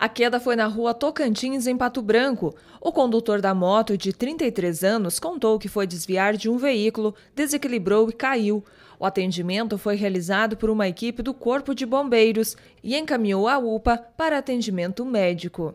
A queda foi na rua Tocantins, em Pato Branco. O condutor da moto, de 33 anos, contou que foi desviar de um veículo, desequilibrou e caiu. O atendimento foi realizado por uma equipe do Corpo de Bombeiros e encaminhou a UPA para atendimento médico.